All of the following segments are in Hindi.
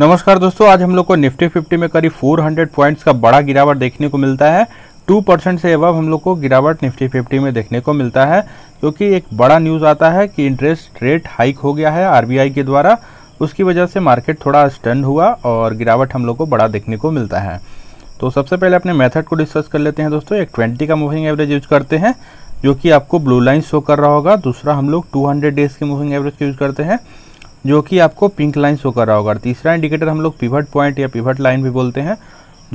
नमस्कार दोस्तों आज हम लोग को निफ्टी फिफ्टी में करीब 400 पॉइंट्स का बड़ा गिरावट देखने को मिलता है टू परसेंट से अब हम लोग को गिरावट निफ्टी फिफ्टी में देखने को मिलता है क्योंकि एक बड़ा न्यूज़ आता है कि इंटरेस्ट रेट हाइक हो गया है आरबीआई के द्वारा उसकी वजह से मार्केट थोड़ा स्टंड हुआ और गिरावट हम लोग को बड़ा देखने को मिलता है तो सबसे पहले अपने मेथड को डिस्कस कर लेते हैं दोस्तों एक ट्वेंटी का मूविंग एवरेज यूज करते हैं जो कि आपको ब्लू लाइन शो कर रहा होगा दूसरा हम लोग टू डेज़ के मूविंग एवरेज यूज़ करते हैं जो कि आपको पिंक लाइन शो कर रहा होगा तीसरा इंडिकेटर हम लोग पिवट पॉइंट या पिवट लाइन भी बोलते हैं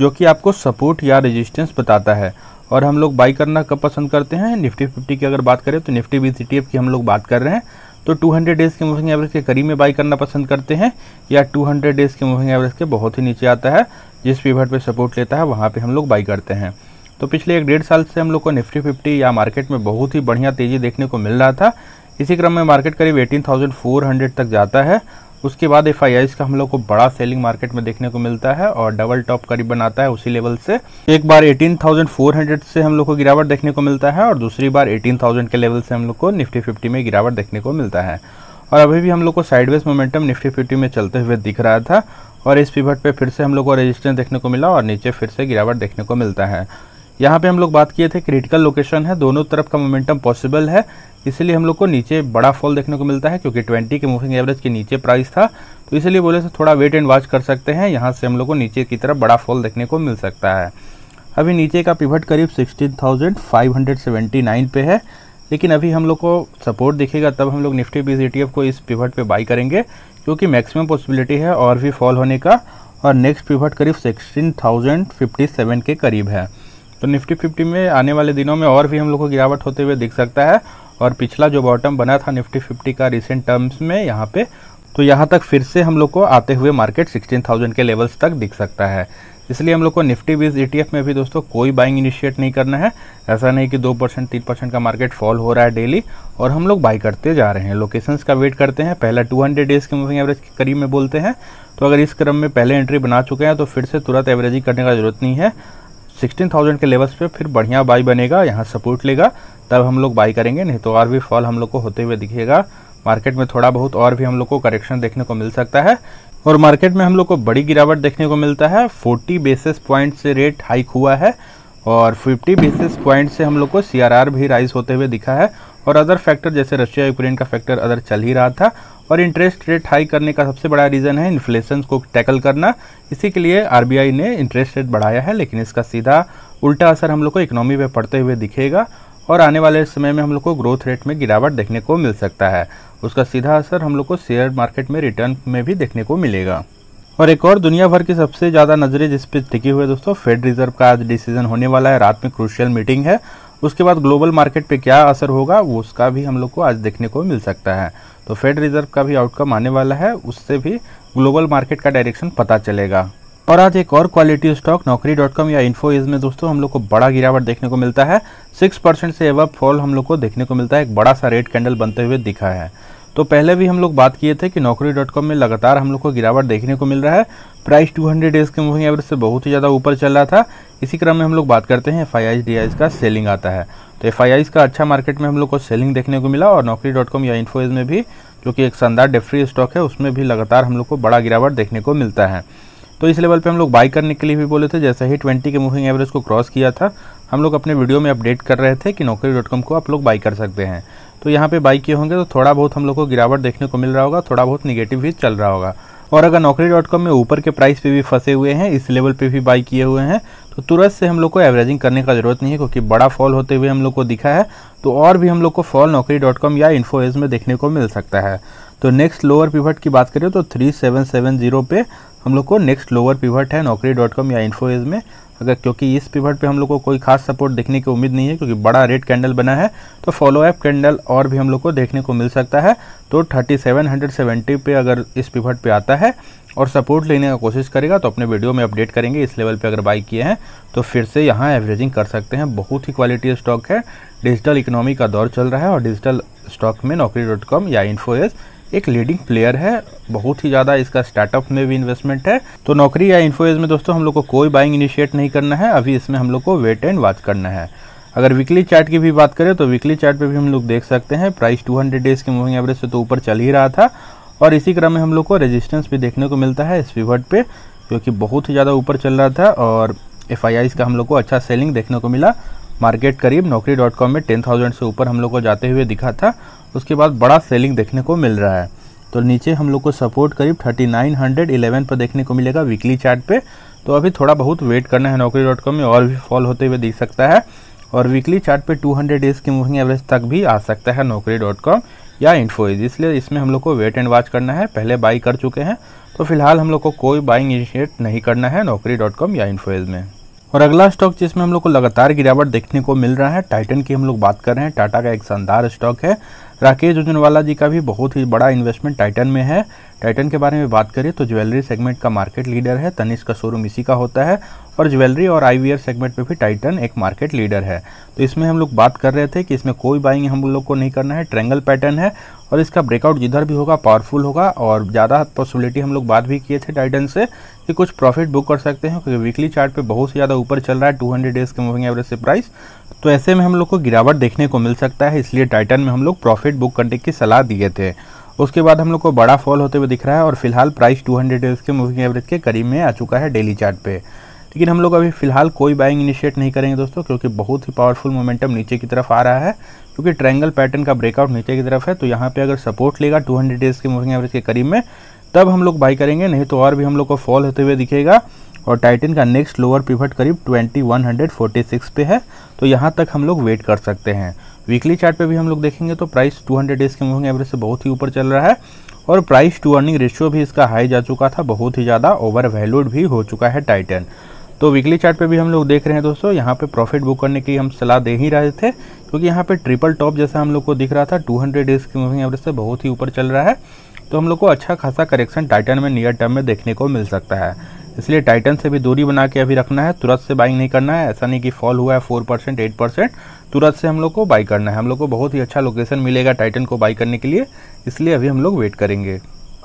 जो कि आपको सपोर्ट या रेजिस्टेंस बताता है और हम लोग बाई करना कब पसंद करते हैं निफ्टी फिफ्टी की अगर बात करें तो निफ्टी बी सी e की हम लोग बात कर रहे हैं तो 200 डेज़ के मूविंग एवरेज के करीब में बाई करना पसंद करते हैं या 200 डेज़ के मूविंग एवरेज के बहुत ही नीचे आता है जिस पिवट पे सपोर्ट लेता है वहाँ पे हम लोग बाई करते हैं तो पिछले एक डेढ़ साल से हम लोग को निफ्टी फिफ्टी या मार्केट में बहुत ही बढ़िया तेज़ी देखने को मिल रहा था इसी क्रम में मार्केट करीब 18,400 तक जाता है उसके बाद एफ का हम लोग को बड़ा सेलिंग मार्केट में देखने को मिलता है और डबल टॉप करीब बनाता है उसी लेवल से एक बार 18,400 से हम लोग को गिरावट देखने को मिलता है और दूसरी बार 18,000 के लेवल से हम लोग को निफ्टी फिफ्टी में गिरावट देखने को मिलता है और अभी भी हम लोग को साइडवेज मोमेंटम निफ्टी फिफ्टी में चलते हुए दिख रहा था और इस पिवट पर फिर से हम लोग को रेजिस्टेंस देखने को मिला और नीचे फिर से गिरावट देखने को मिलता है यहाँ पे हम लोग बात किए थे क्रिटिकल लोकेशन है दोनों तरफ का मोमेंटम पॉसिबल है इसलिए हम लोग को नीचे बड़ा फॉल देखने को मिलता है क्योंकि 20 के मूविंग एवरेज के नीचे प्राइस था तो इसलिए बोले से थोड़ा वेट एंड वॉच कर सकते हैं यहाँ से हम लोग को नीचे की तरफ बड़ा फॉल देखने को मिल सकता है अभी नीचे का पिवट करीब सिक्सटीन पे है लेकिन अभी हम लोग को सपोर्ट दिखेगा तब हम लोग निफ्टी बीस ई e को इस पिवट पे बाई करेंगे क्योंकि मैक्सिमम पॉसिबिलिटी है और भी फॉल होने का और नेक्स्ट पिवट करीब सिक्सटीन के करीब है तो निफ्टी फिफ्टी में आने वाले दिनों में और भी हम लोग को गिरावट होते हुए दिख सकता है और पिछला जो बॉटम बना था निफ्टी फिफ्टी का रिसेंट टर्म्स में यहाँ पे तो यहाँ तक फिर से हम लोग को आते हुए मार्केट 16,000 के लेवल्स तक दिख सकता है इसलिए हम लोग को निफ्टी बीस ई e में भी दोस्तों कोई बाइंग इनिशिएट नहीं करना है ऐसा नहीं कि दो परसेंट तीन परसेंट का मार्केट फॉल हो रहा है डेली और हम लोग बाई करते जा रहे हैं लोकेशंस का वेट करते हैं पहला 200 डेज़ के मूविंग एवरेज के करीब में बोलते हैं तो अगर इस क्रम में पहले एंट्री बना चुके हैं तो फिर से तुरंत एवरेजिंग करने का जरूरत नहीं है सिक्सटीन थाउजेंड के लेवल्स पे फिर बढ़िया बाई बनेगा यहाँ सपोर्ट लेगा तब हम लोग बाई करेंगे नहीं तो और भी फॉल हम लोग को होते हुए दिखेगा मार्केट में थोड़ा बहुत और भी हम लोग को करेक्शन देखने को मिल सकता है और मार्केट में हम लोग को बड़ी गिरावट देखने को मिलता है 40 बेसिस पॉइंट से रेट हाइक हुआ है और 50 बेसिस पॉइंट से हम लोग को सी भी राइज होते हुए दिखा है और अदर फैक्टर जैसे रशिया यूक्रेन का फैक्टर अदर चल ही रहा था और इंटरेस्ट रेट हाई करने का सबसे बड़ा रीज़न है इन्फ्लेशन को टैकल करना इसी के लिए आर ने इंटरेस्ट रेट बढ़ाया है लेकिन इसका सीधा उल्टा असर हम लोग को इकोनॉमी पर पड़ते हुए दिखेगा और आने वाले समय में हम लोग को ग्रोथ रेट में गिरावट देखने को मिल सकता है उसका सीधा असर हम लोग को शेयर मार्केट में रिटर्न में भी देखने को मिलेगा और एक और दुनिया भर की सबसे ज़्यादा नज़रें जिस पर टिकी हुई है दोस्तों फेड रिजर्व का आज डिसीजन होने वाला है रात में क्रूशियल मीटिंग है उसके बाद ग्लोबल मार्केट पे क्या असर होगा वो उसका भी हम लोग को आज देखने को मिल सकता है तो फेड रिजर्व का भी आउटकम आने वाला है उससे भी ग्लोबल मार्केट का डायरेक्शन पता चलेगा और आज एक और quality stock Naukri dot com या इन्फो एज में दोस्तों हम लोग को बड़ा गिरावट देखने को मिलता है सिक्स परसेंट से एवर फॉल हम लोग को देखने को मिलता है एक बड़ा सा रेड कैंडल बनते हुए दिखा है तो पहले भी हम लोग बात किए थे कि नौकरी डॉट कॉम में लगातार हम लोग को गिरावट देखने को मिल रहा है प्राइस 200 डेज के मूविंग एवरेज से बहुत ही ज़्यादा ऊपर चल रहा था इसी क्रम में हम लोग बात करते हैं एफ आई का सेलिंग आता है तो एफ का अच्छा मार्केट में हम लोग को सेलिंग देखने को मिला और नौकरी डॉट कॉम या इन्फोएज में भी जो कि एक शानदार डेफ्री स्टॉक है उसमें भी लगातार हम लोग को बड़ा गिरावट देखने को मिलता है तो इस लेवल पे हम लोग बाई करने के लिए भी बोले थे जैसे ही 20 के मूविंग एवरेज को क्रॉस किया था हम लोग अपने वीडियो में अपडेट कर रहे थे कि नौकरी डॉट कॉम को आप लोग बाई कर सकते हैं तो यहाँ पे बाई किए होंगे तो थोड़ा बहुत हम लोग को गिरावट देखने को मिल रहा होगा थोड़ा बहुत निगेटिव भी चल रहा होगा और अगर नौकरी डॉट कॉम में ऊपर के प्राइस पर भी फंसे हुए हैं इस लेवल पर भी बाई किए हुए हैं तो तुरंत से हम लोग को एवरेजिंग करने का ज़रूरत नहीं है क्योंकि बड़ा फॉल होते हुए हम लोग को दिखा है तो और भी हम लोग को फॉल नौकरी डॉट कॉम या इन्फो एज में देखने को मिल सकता है तो नेक्स्ट लोअर पिवट की बात करें तो थ्री सेवन सेवन जीरो पे हम लोग को नेक्स्ट लोअर पिवट है नौकरी डॉट कॉम या इन्फो एज में अगर क्योंकि इस पिवट पर हम लोग को कोई खास सपोर्ट देखने की उम्मीद नहीं है क्योंकि बड़ा रेड कैंडल बना है तो फॉलो अप कैंडल और भी हम लोग को देखने को मिल सकता है तो सेवेंटी पे अगर इस पिवट पर आता है और सपोर्ट लेने का कोशिश करेगा तो अपने वीडियो में अपडेट करेंगे इस लेवल पे अगर बाई किए हैं तो फिर से यहाँ एवरेजिंग कर सकते हैं बहुत ही क्वालिटी स्टॉक है डिजिटल इकोनॉमी का दौर चल रहा है और डिजिटल स्टॉक में नौकरी डॉट कॉम या इन्फोएस एक लीडिंग प्लेयर है बहुत ही ज़्यादा इसका स्टार्टअप में भी इन्वेस्टमेंट है तो नौकरी या इन्फोएज में दोस्तों हम लोग को कोई बाइंग इनिशिएट नहीं करना है अभी इसमें हम लोग को वेट एंड वॉच करना है अगर वीकली चार्ट की भी बात करें तो वीकली चार्ट पे भी हम लोग देख सकते हैं प्राइस 200 डेज के मूविंग एवरेज से तो ऊपर चल ही रहा था और इसी क्रम में हम लोग को रेजिस्टेंस भी देखने को मिलता है इस पिवट पे जो कि बहुत ही ज़्यादा ऊपर चल रहा था और एफ का हम लोग को अच्छा सेलिंग देखने को मिला मार्केट करीब नौकरी डॉट कॉम में टेन थाउजेंड से ऊपर हम लोग को जाते हुए दिखा था उसके बाद बड़ा सेलिंग देखने को मिल रहा है तो नीचे हम लोग को सपोर्ट करीब थर्टी नाइन हंड्रेड इलेवन पर देखने को मिलेगा वीकली चार्ट पे तो अभी थोड़ा बहुत वेट करना है नौकरी डॉट कॉम में और भी फॉल होते हुए दिख सकता है और वीकली चार्ट पे 200 डेज की मूविंग एवरेज तक भी आ सकता है नौकरी डॉट कॉम या इन्फोइज इसलिए इसमें हम लोग को वेट एंड वॉच करना है पहले बाई कर चुके हैं तो फिलहाल हम लोग को कोई बाइंग इनिशिएट नहीं करना है नौकरी डॉट कॉम या इन्फोइज में और अगला स्टॉक जिसमें हम लोग को लगातार गिरावट देखने को मिल रहा है टाइटन की हम लोग बात कर रहे हैं टाटा का एक शानदार स्टॉक है राकेश जुजनवाला जी का भी बहुत ही बड़ा इन्वेस्टमेंट टाइटन में है टाइटन के बारे में बात करें तो ज्वेलरी सेगमेंट का मार्केट लीडर है तनिष का शोरूम इसी का होता है और ज्वेलरी और आईवीआर सेगमेंट में भी टाइटन एक मार्केट लीडर है तो इसमें हम लोग बात कर रहे थे कि इसमें कोई बाइंग हम लोग को नहीं करना है ट्रेंगल पैटर्न है और इसका ब्रेकआउट जिधर भी होगा पावरफुल होगा और ज़्यादा पॉसिबिलिटी हम लोग बात भी किए थे टाइटन से कि कुछ प्रॉफिट बुक कर सकते हैं क्योंकि वीकली चार्ट पे बहुत से ज़्यादा ऊपर चल रहा है 200 डेज़ के मूविंग एवरेज से प्राइस तो ऐसे में हम लोग को गिरावट देखने को मिल सकता है इसलिए टाइटन में हम लोग प्रॉफिट बुक करने की सलाह दिए थे उसके बाद हम लोग को बड़ा फॉल होते हुए दिख रहा है और फिलहाल प्राइस 200 डेज के मूविंग एवरेज के करीब में आ चुका है डेली चार्ट पे लेकिन हम लोग अभी फ़िलहाल कोई बाइंग इनिशिएट नहीं करेंगे दोस्तों क्योंकि बहुत ही पावरफुल मोमेंटम नीचे की तरफ आ रहा है क्योंकि ट्रायंगल पैटर्न का ब्रेकआउट नीचे की तरफ है तो यहाँ पे अगर सपोर्ट लेगा 200 डेज़ के मूविंग एवरेज के करीब में तब हम लोग बाई करेंगे नहीं तो और भी हम लोग को फॉल होते हुए दिखेगा और टाइटन का नेक्स्ट लोअर पिवट करीब ट्वेंटी पे है तो यहाँ तक हम लोग वेट कर सकते हैं वीकली चार्ट पे भी हम लोग देखेंगे तो प्राइस 200 डेज़ के मूविंग एवरेज से बहुत ही ऊपर चल रहा है और प्राइस टू अर्निंग रेशियो भी इसका हाई जा चुका था बहुत ही ज़्यादा ओवर वैल्यूड भी हो चुका है टाइटन तो वीकली चार्ट पे भी हम लोग देख रहे हैं दोस्तों यहाँ पे प्रॉफिट बुक करने की हम सलाह दे ही रहे थे क्योंकि यहाँ पे ट्रिपल टॉप जैसा हम लोग को दिख रहा था 200 डेज की मूविंग एवरेज से बहुत ही ऊपर चल रहा है तो हम लोग को अच्छा खासा करेक्शन टाइटन में नियर टर्म में देखने को मिल सकता है इसलिए टाइटन से भी दूरी बना के अभी रखना है तुरंत से बाइंग नहीं करना है ऐसा नहीं कि फॉल हुआ है फोर परसेंट एट परसेंट तुरंत से हम लोग को बाई करना है हम लोग को बहुत ही अच्छा लोकेशन मिलेगा टाइटन को बाई करने के लिए इसलिए अभी हम लोग वेट करेंगे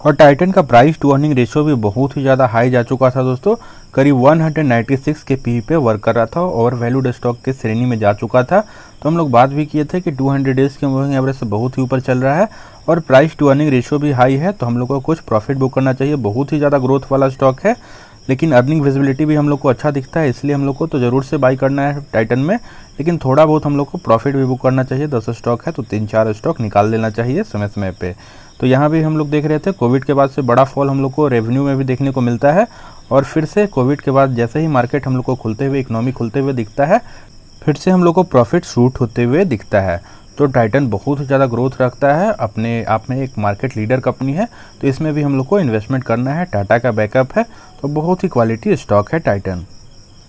और टाइटन का प्राइस टू अर्निंग रेशियो भी बहुत ही ज़्यादा हाई जा चुका था दोस्तों करीब 196 के पी पे वर्क कर रहा था और वैल्यूड स्टॉक के श्रेणी में जा चुका था तो हम लोग बात भी किए थे कि 200 डेज के मूविंग एवरेज से बहुत ही ऊपर चल रहा है और प्राइस टू अर्निंग रेशियो भी हाई है तो हम लोग को कुछ प्रॉफिट बुक करना चाहिए बहुत ही ज़्यादा ग्रोथ वाला स्टॉक है लेकिन अर्निंग विजिबिलिटी भी हम लोग को अच्छा दिखता है इसलिए हम लोग को तो ज़रूर से बाई करना है टाइटन में लेकिन थोड़ा बहुत हम लोग को प्रॉफिट भी बुक करना चाहिए दस स्टॉक है तो तीन चार स्टॉक निकाल लेना चाहिए समय समय पर तो यहाँ भी हम लोग देख रहे थे कोविड के बाद से बड़ा फॉल हम लोग को रेवेन्यू में भी देखने को मिलता है और फिर से कोविड के बाद जैसे ही मार्केट हम लोग को खुलते हुए इकोनॉमी खुलते हुए दिखता है फिर से हम लोग को प्रॉफिट शूट होते हुए दिखता है तो टाइटन बहुत ज़्यादा ग्रोथ रखता है अपने आप में एक मार्केट लीडर कंपनी है तो इसमें भी हम लोग को इन्वेस्टमेंट करना है टाटा का बैकअप है तो बहुत ही क्वालिटी स्टॉक है टाइटन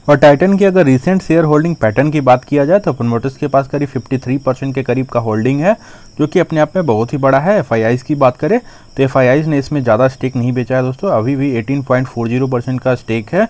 और टाइटन की अगर रिसेंट शेयर होल्डिंग पैटर्न की बात किया जाए तो प्रमोटर्स के पास करीब 53 परसेंट के करीब का होल्डिंग है जो कि अपने आप में बहुत ही बड़ा है एफ की बात करें तो एफ ने इसमें ज़्यादा स्टेक नहीं बेचा है दोस्तों अभी भी 18.40 परसेंट का स्टेक है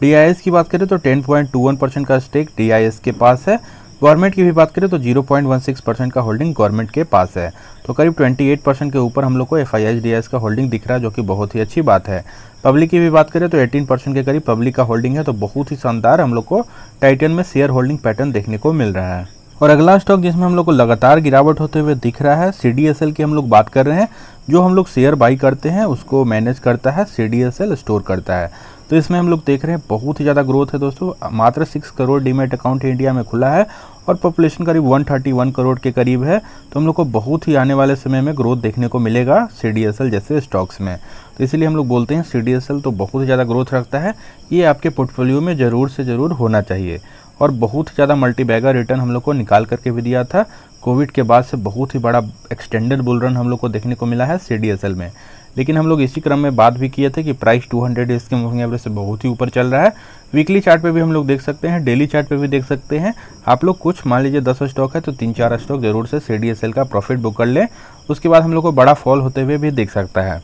डी की बात करें तो 10.21 परसेंट का स्टेक डी के पास है गवर्नमेंट की भी बात करें तो 0.16 परसेंट का होल्डिंग गवर्नमेंट के पास है तो करीब 28 परसेंट के ऊपर हम लोग को एफ आई का होल्डिंग दिख रहा है जो कि बहुत ही अच्छी बात है पब्लिक की भी बात करें तो 18 परसेंट के करीब पब्लिक का होल्डिंग है तो बहुत ही शानदार हम लोग को टाइटन में शेयर होल्डिंग पैटर्न देखने को मिल रहा है और अगला स्टॉक जिसमें हम लोग को लगातार गिरावट होते हुए दिख रहा है सी की हम लोग बात कर रहे हैं जो हम लोग शेयर बाई करते हैं उसको मैनेज करता है सी स्टोर करता है तो इसमें हम लोग देख रहे हैं बहुत ही ज़्यादा ग्रोथ है दोस्तों मात्र six crore demat account India में खुला है और पॉपुलेशन करीब 131 करोड़ के करीब है तो हम लोग को बहुत ही आने वाले समय में ग्रोथ देखने को मिलेगा सी जैसे स्टॉक्स में तो इसलिए हम लोग बोलते हैं सी तो बहुत ही ज़्यादा ग्रोथ रखता है ये आपके पोर्टफोलियो में ज़रूर से ज़रूर होना चाहिए और बहुत ही ज़्यादा मल्टी रिटर्न हम लोग को निकाल करके भी दिया था कोविड के बाद से बहुत ही बड़ा एक्सटेंडेड बुल रन हम लोग को देखने को मिला है सी में लेकिन हम लोग इसी क्रम में बात भी किए थे कि प्राइस 200 हंड्रेड इसके मूविंग एवरेज से बहुत ही ऊपर चल रहा है वीकली चार्ट पे भी हम लोग देख सकते हैं डेली चार्ट पे भी देख सकते हैं आप लोग कुछ मान लीजिए दस स्टॉक है तो तीन चार स्टॉक जरूर से सी का प्रॉफिट बुक कर लें उसके बाद हम लोग को बड़ा फॉल होते हुए भी देख सकता है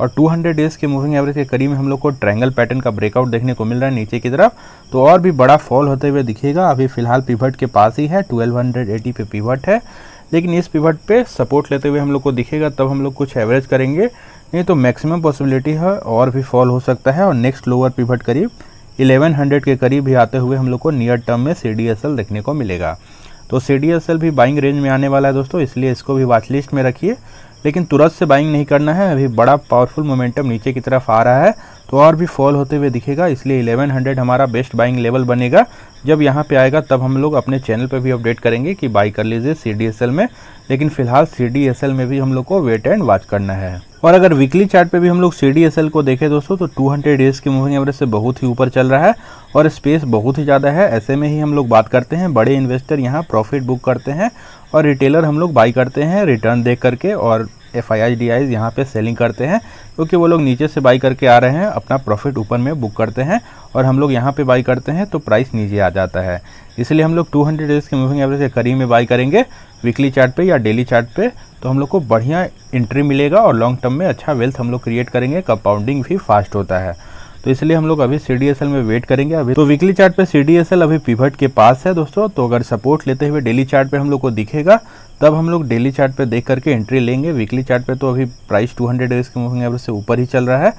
और 200 डेज़ के मूविंग एवरेज के करीब हम लोग को ट्रायंगल पैटर्न का ब्रेकआउट देखने को मिल रहा है नीचे की तरफ तो और भी बड़ा फॉल होते हुए दिखेगा अभी फिलहाल पिवट के पास ही है 1280 पे पिवट है लेकिन इस पिवट पे सपोर्ट लेते हुए हम लोग को दिखेगा तब हम लोग कुछ एवरेज करेंगे नहीं तो मैक्सिमम पॉसिबिलिटी है और भी फॉल हो सकता है और नेक्स्ट लोअर पिवट करीब 1100 के करीब भी आते हुए हम लोग को नियर टर्म में सी देखने को मिलेगा तो सी भी बाइंग रेंज में आने वाला है दोस्तों इसलिए इसको भी वाच लिस्ट में रखिए लेकिन तुरंत से बाइंग नहीं करना है अभी बड़ा पावरफुल मोमेंटम नीचे की तरफ आ रहा है तो और भी फॉल होते हुए दिखेगा इसलिए 1100 हमारा बेस्ट बाइंग लेवल बनेगा जब यहाँ पे आएगा तब हम लोग अपने चैनल पे भी अपडेट करेंगे कि बाई कर लीजिए सी में लेकिन फिलहाल सी में भी हम लोग को वेट एंड वॉच करना है और अगर वीकली चार्ट पे भी हम लोग सी को देखें दोस्तों तो 200 डेज के मूविंग एवरेज से बहुत ही ऊपर चल रहा है और स्पेस बहुत ही ज़्यादा है ऐसे में ही हम लोग बात करते हैं बड़े इन्वेस्टर यहाँ प्रॉफिट बुक करते हैं और रिटेलर हम लोग बाई करते हैं रिटर्न देख करके और F I I D IIs यहाँ पर सेलिंग करते हैं क्योंकि तो वो लोग नीचे से बाई करके आ रहे हैं अपना प्रॉफिट ऊपर में बुक करते हैं और हम लोग यहाँ पे बाई करते हैं तो प्राइस नीचे आ जाता है इसलिए हम लोग 200 डेज के मूविंग एवरेज के करीब में बाई करेंगे वीकली चार्ट पे या डेली चार्ट पे तो हम लोग को बढ़िया इंट्री मिलेगा और लॉन्ग टर्म में अच्छा वेल्थ हम लोग क्रिएट करेंगे कंपाउंडिंग भी फास्ट होता है तो इसलिए हम लोग अभी सी में वेट करेंगे अभी तो वीकली चार्ट पे सी अभी पिभट के पास है दोस्तों तो अगर सपोर्ट लेते हुए डेली चार्ट पे हम लोग को दिखेगा तब हम लोग डेली चार्ट पे देख करके एंट्री लेंगे वीकली चार्ट पे तो अभी प्राइस 200 हंड्रेड डेज के मूविंग एवरेज से ऊपर ही चल रहा है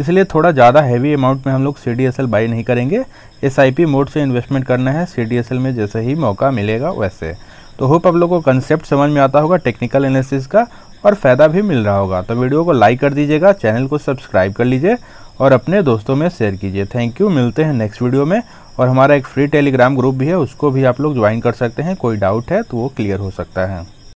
इसलिए थोड़ा ज़्यादा हैवी अमाउंट में हम लोग सी डी एस एल नहीं करेंगे एस आई पी मोड से इन्वेस्टमेंट करना है सी डी एस एल में जैसे ही मौका मिलेगा वैसे तो होप आप लोग को कंसेप्ट समझ में आता होगा टेक्निकल एनालिसिस का और फ़ायदा भी मिल रहा होगा तो वीडियो को लाइक कर दीजिएगा चैनल को सब्सक्राइब कर लीजिए और अपने दोस्तों में शेयर कीजिए थैंक यू मिलते हैं नेक्स्ट वीडियो में और हमारा एक फ्री टेलीग्राम ग्रुप भी है उसको भी आप लोग ज्वाइन कर सकते हैं कोई डाउट है तो वो क्लियर हो सकता है